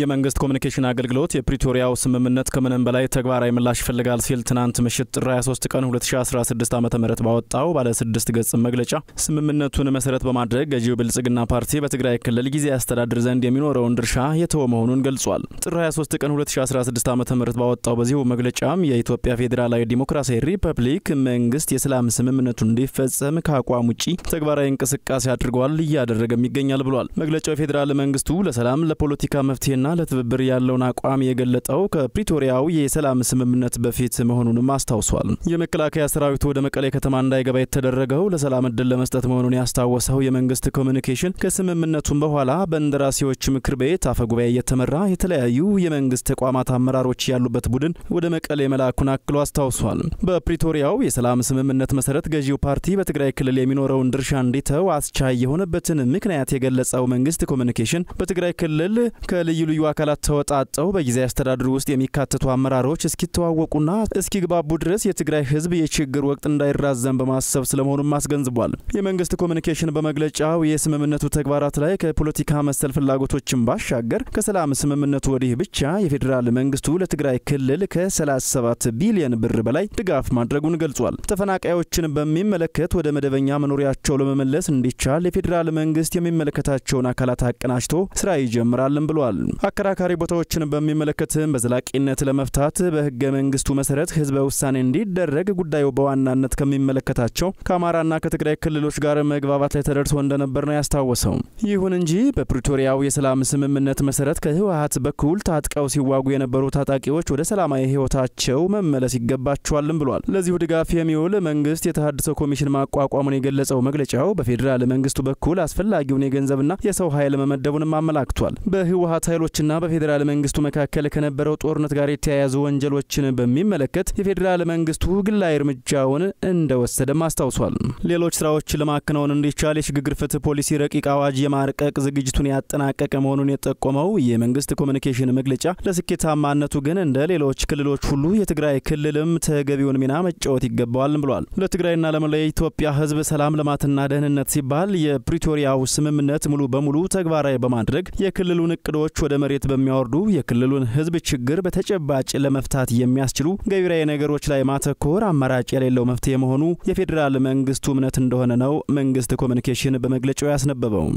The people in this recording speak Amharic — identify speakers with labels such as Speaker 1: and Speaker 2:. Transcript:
Speaker 1: የመንግስት ኮሚኒኬሽን አገልግሎት የፕሪቶሪያው ስምምነት ከምንም በላይ ተግባራዊ ምላሽ ይፈልጋል ሲል ትናንት ምሽት ጥር 23 ቀን 2016 ዓ ም ባወጣው ባለ ስድስት ገጽ መግለጫ ስምምነቱን መሰረት በማድረግ ገዢው ብልጽግና ፓርቲ በትግራይ ክልል ጊዜ ያስተዳድር ዘንድ የሚኖረውን ድርሻ የተወ መሆኑን ገልጿል። ጥር 23 ቀን 2016 ዓ ም ባወጣው በዚሁ መግለጫም የኢትዮጵያ ፌዴራላዊ ዲሞክራሲያዊ ሪፐብሊክ መንግስት የሰላም ስምምነቱን እንዲፈጸም ከአቋም ውጪ ተግባራዊ እንቅስቃሴ አድርጓል፣ እያደረገም ይገኛል ብሏል። መግለጫው የፌዴራል መንግስቱ ለሰላም ለፖለቲካ መፍትሄ ለመፍትሄና ለትብብር ያለውን አቋም የገለጠው ከፕሪቶሪያው የሰላም ስምምነት በፊት መሆኑንም አስታውሷል። የመከላከያ ሰራዊቱ ወደ መቀሌ ከተማ እንዳይገባ የተደረገው ለሰላም እድል ለመስጠት መሆኑን ያስታወሰው የመንግስት ኮሚኒኬሽን ከስምምነቱም በኋላ በእንደራሴዎች ምክር ቤት አፈጉባኤ እየተመራ የተለያዩ የመንግስት ተቋማት አመራሮች ያሉበት ቡድን ወደ መቀሌ መላኩን አክሎ አስታውሷል። በፕሪቶሪያው የሰላም ስምምነት መሰረት ገዢው ፓርቲ በትግራይ ክልል የሚኖረውን ድርሻ እንዲተው አስቻይ የሆነበትን ምክንያት የገለጸው መንግስት ኮሚኒኬሽን በትግራይ ክልል ከልዩ ልዩ ልዩ አካላት ተወጣጠው በጊዜያዊ አስተዳደሩ ውስጥ የሚካተቱ አመራሮች እስኪተዋወቁና እስኪግባቡ ድረስ የትግራይ ህዝብ የችግር ወቅት እንዳይራዘም በማሰብ ስለመሆኑም አስገንዝቧል። የመንግስት ኮሚኒኬሽን በመግለጫው የስምምነቱ ተግባራት ላይ ከፖለቲካ መሰል ፍላጎቶችን ባሻገር ከሰላም ስምምነቱ ወዲህ ብቻ የፌዴራል መንግስቱ ለትግራይ ክልል ከ37 ቢሊየን ብር በላይ ድጋፍ ማድረጉን ገልጿል። ተፈናቃዮችን በሚመለከት ወደ መደበኛ መኖሪያቸው ለመመለስ እንዲቻል የፌዴራል መንግስት የሚመለከታቸውን አካላት አቀናጅቶ ስራ ይጀምራልን ብሏል። አከራካሪ ቦታዎችን በሚመለከትም በዘላቂነት ለመፍታት በህገ መንግስቱ መሰረት ህዝበ ውሳኔ እንዲደረግ ጉዳዩ በዋናነት ከሚመለከታቸው ከአማራና ከትግራይ ክልሎች ጋር መግባባት ላይ ተደርሶ እንደነበር ነው ያስታወሰው። ይሁን እንጂ በፕሪቶሪያው የሰላም ስምምነት መሰረት ከህወሀት በኩል ታጥቀው ሲዋጉ የነበሩ ታጣቂዎች ወደ ሰላማዊ ህይወታቸው መመለስ ይገባቸዋልም ብሏል። ለዚሁ ድጋፍ የሚውል መንግስት የተሃድሶ ኮሚሽን ማቋቋሙን የገለጸው መግለጫው በፌዴራል መንግስቱ በኩል አስፈላጊውን የገንዘብና የሰው ኃይል መመደቡንም አመላክቷል። በህወሀት ኃይሎ ኃይሎችና በፌዴራል መንግስቱ መካከል ከነበረው ጦርነት ጋር የተያያዙ ወንጀሎችን በሚመለከት የፌዴራል መንግስቱ ግላዊ እርምጃውን እንደወሰደም አስታውሷል። ሌሎች ስራዎችን ለማከናወን እንዲቻል የሽግግር ፍትህ ፖሊሲ ረቂቅ አዋጅ የማርቀቅ ዝግጅቱን ያጠናቀቀ መሆኑን የጠቆመው የመንግስት ኮሚኒኬሽን መግለጫ ለስኬታማነቱ ግን እንደ ሌሎች ክልሎች ሁሉ የትግራይ ክልልም ተገቢውን ሚና መጫወት ይገባዋል ብሏል። ለትግራይና ለመላ የኢትዮጵያ ህዝብ ሰላም፣ ልማትና ደህንነት ሲባል የፕሪቶሪያው ስምምነት ሙሉ በሙሉ ተግባራዊ በማድረግ የክልሉን እቅዶች ወደ ወደ መሬት በሚያወርዱ የክልሉን ህዝብ ችግር በተጨባጭ ለመፍታት የሚያስችሉ ገቢራዊ ነገሮች ላይ ማተኮር አማራጭ የሌለው መፍትሄ መሆኑ የፌዴራል መንግስቱ እምነት እንደሆነ ነው መንግስት ኮሚኒኬሽን በመግለጫው ያስነበበው።